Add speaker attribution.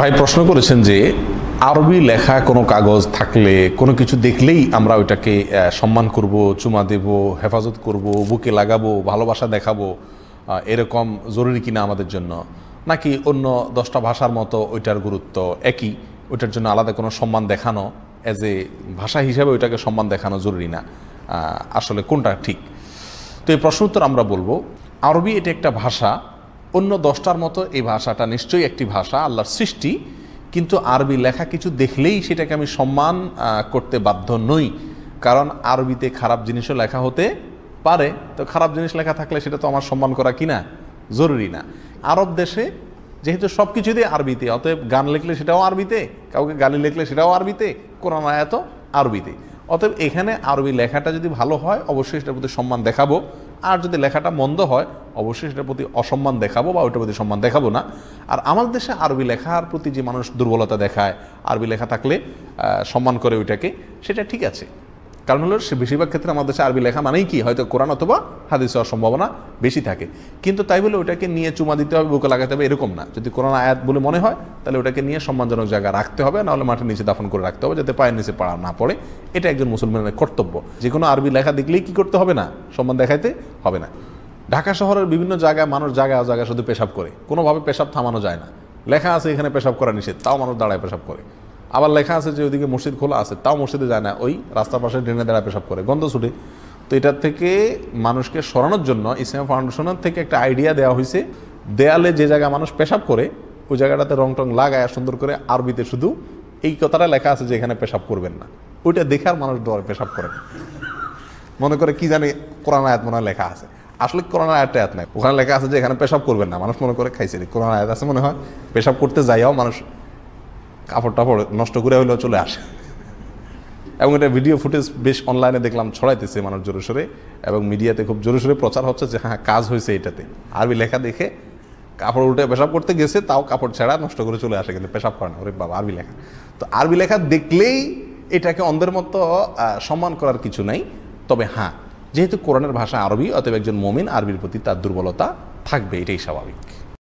Speaker 1: ভাই প্রশ্ন করেছেন যে আরবি লেখা কোনো কাগজ থাকলে কোনো কিছু দেখলেই আমরা ওইটাকে সম্মান করব চুমা দেব হেফাজত করব বুকে লাগাবো ভালোবাসা দেখাবো এরকম জরুরি কিনা আমাদের জন্য নাকি অন্য দশটা ভাষার মতো ওইটার গুরুত্ব একই ওইটার জন্য আলাদা কোনো সম্মান দেখানো অ্যাজ এ ভাষা হিসাবে ওইটাকে সম্মান দেখানো জরুরি না আসলে কোনটা ঠিক তো এই প্রশ্ন উত্তর আমরা বলবো আরবি এটা একটা ভাষা অন্য দশটার মতো এই ভাষাটা নিশ্চয়ই একটি ভাষা আল্লাহর সৃষ্টি কিন্তু আরবি লেখা কিছু দেখলেই সেটাকে আমি সম্মান করতে বাধ্য নই কারণ আরবিতে খারাপ জিনিসও লেখা হতে পারে তো খারাপ জিনিস লেখা থাকলে সেটা তো আমার সম্মান করা কি না জরুরি না আরব দেশে যেহেতু সব কিছুতে আরবিতে অতএব গান লিখলে সেটাও আরবিতে কাউকে গালি লিখলে সেটাও আরবিতে কোরআন আয়াত আরবিতে অতএব এখানে আরবি লেখাটা যদি ভালো হয় অবশ্যই সেটার প্রতি সম্মান দেখাবো আর যদি লেখাটা মন্দ হয় অবশ্যই সেটার প্রতি অসম্মান দেখাবো বা ওইটার প্রতি সম্মান দেখাবো না আর আমার দেশে আরবি লেখার প্রতি যে মানুষ দুর্বলতা দেখায় আরবি লেখা থাকলে সম্মান করে ওইটাকে সেটা ঠিক আছে কারণ হলো সে বেশিরভাগ ক্ষেত্রে আমাদের দেশে আরবি লেখা মানেই কি হয়তো কোরআন অথবা হাদিস হওয়ার সম্ভাবনা বেশি থাকে কিন্তু তাই বলে ওটাকে নিয়ে চুমা দিতে হবে বুকে লাগাতে হবে এরকম না যদি কোরআন আয়াত বলে মনে হয় তাহলে ওটাকে নিয়ে সম্মানজনক জায়গা রাখতে হবে নাহলে মাঠের নিচে দাফন করে রাখতে হবে যাতে পায়ের নিচে পাড়া না পড়ে এটা একজন মুসলমানের কর্তব্য যে কোনো আরবি লেখা দেখলেই কি করতে হবে না সম্মান দেখাইতে হবে না ঢাকা শহরের বিভিন্ন জায়গায় মানুষ জায়গায় জায়গায় শুধু পেশাব করে কোনোভাবে পেশাব থামানো যায় না লেখা আছে এখানে পেশাব করা নিষেধ তাও মানুষ দাঁড়ায় পেশাব করে আবার লেখা আছে যে ওইদিকে মসজিদ খোলা আছে তাও মসজিদে যায় না ওই রাস্তার পাশে ড্রেনে দাঁড়ায় পেশাব করে গন্ধ ছুটে তো এটার থেকে মানুষকে সরানোর জন্য ইসলাম ফাউন্ডেশনের থেকে একটা আইডিয়া দেওয়া হয়েছে দেয়ালে যে জায়গায় মানুষ পেশাব করে ওই জায়গাটাতে রং টং লাগায় সুন্দর করে আরবিতে শুধু এই কথাটা লেখা আছে যে এখানে পেশাব করবেন না ওইটা দেখার মানুষ ডরে পেশাব করে মনে করে কি জানি কোরআন আয়াত মনে লেখা আছে আসলে করোনার আয়াতে আয়াত নাই ওখানে লেখা আছে যে এখানে পেশাব করবেন না মানুষ মনে করে খাইছে করোনার আয়াত আছে মনে হয় পেশাব করতে যাইও মানুষ কাপড় টাপড় নষ্ট করে হলেও চলে আসে এবং এটা ভিডিও ফুটেজ বেশ অনলাইনে দেখলাম ছড়াইতেছে মানুষ জোরে এবং মিডিয়াতে খুব জোরে প্রচার হচ্ছে যে হ্যাঁ কাজ হয়েছে এটাতে আরবি লেখা দেখে কাপড় উল্টে পেশাব করতে গেছে তাও কাপড় ছেঁড়া নষ্ট করে চলে আসে কিন্তু পেশাব করে না ওরে বাবা আরবি লেখা তো আরবি লেখা দেখলেই এটাকে অন্ধের মতো সম্মান করার কিছু নাই তবে হ্যাঁ যেহেতু কোরআনের ভাষা আরবি অতএব একজন মমিন আরবির প্রতি তার দুর্বলতা থাকবে এটাই স্বাভাবিক